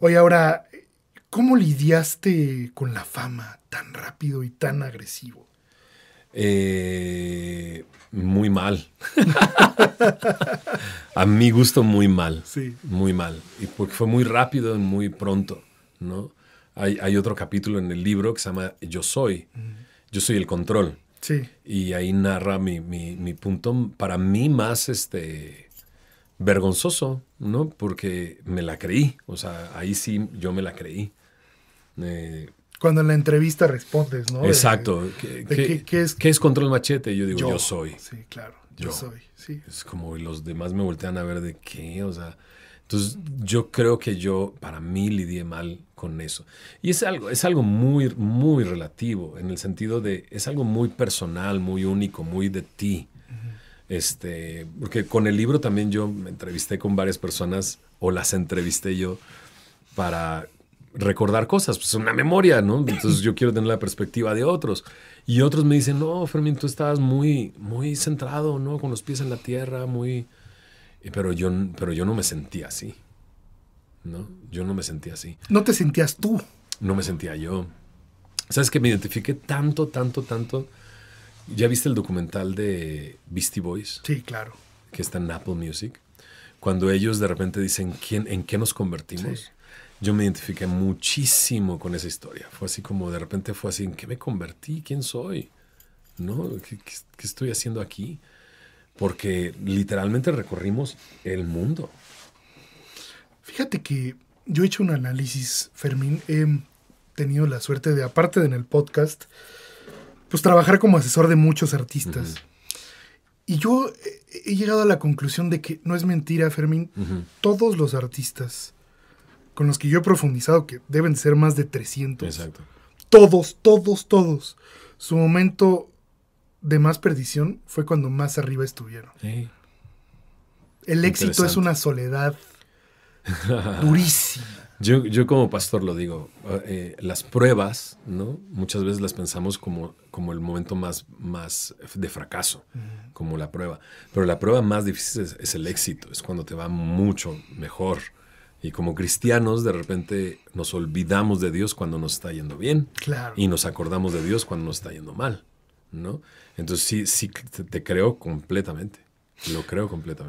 Oye, ahora, ¿cómo lidiaste con la fama tan rápido y tan agresivo? Eh, muy mal. a mi gusto, muy mal. Sí. Muy mal. Y porque fue muy rápido y muy pronto, ¿no? Hay, otro capítulo en el libro que se llama Yo soy. Yo soy el control. Sí. Y ahí narra mi, mi punto, para mí, más este vergonzoso, ¿no? Porque me la creí, o sea, ahí sí yo me la creí. Eh, Cuando en la entrevista respondes, ¿no? Exacto. ¿Qué, es, es control machete? Yo digo, yo, soy. Sí, claro, yo, soy. Es como los demás me voltean a ver de qué, o sea. Entonces, yo creo que yo, para mí, lidié mal con eso. Y es algo, es algo muy, muy relativo, en el sentido de, es algo muy personal, muy único, muy de ti. Este, porque con el libro también yo me entrevisté con varias personas o las entrevisté yo para recordar cosas, pues una memoria, ¿no? Entonces yo quiero tener la perspectiva de otros. Y otros me dicen, no, Fermín, tú estabas muy, muy centrado, ¿no? Con los pies en la tierra, muy... Pero yo, pero yo no me sentía así, ¿no? Yo no me sentía así. No te sentías tú. No me sentía yo. ¿Sabes que me identifiqué tanto, tanto, tanto ¿Ya viste el documental de Beastie Boys? Sí, claro. Que está en Apple Music. Cuando ellos de repente dicen ¿quién, en qué nos convertimos. Yo me identifiqué muchísimo con esa historia. Fue así como de repente fue así, ¿en qué me convertí? ¿Quién soy? ¿No? ¿Qué, estoy haciendo aquí? Porque literalmente recorrimos el mundo. Fíjate que yo he hecho un análisis, Fermín. He tenido la suerte de, aparte de en el podcast, pues trabajar como asesor de muchos artistas. Y yo he llegado a la conclusión de que no es mentira, Fermín, todos los artistas con los que yo he profundizado, que deben ser más de 300, Exacto. todos, todos, todos, su momento de más perdición fue cuando más arriba estuvieron. El éxito es una soledad durísima. Yo, como pastor lo digo, ah, eh, las pruebas, ¿no? Muchas veces las pensamos como, como el momento más, más de fracaso, como la prueba. Pero la prueba más difícil es, el éxito, es cuando te va mucho mejor. Y como cristianos, de repente nos olvidamos de Dios cuando nos está yendo bien. Y nos acordamos de Dios cuando nos está yendo mal, ¿no? Entonces sí, sí, te creo completamente. Lo creo completamente.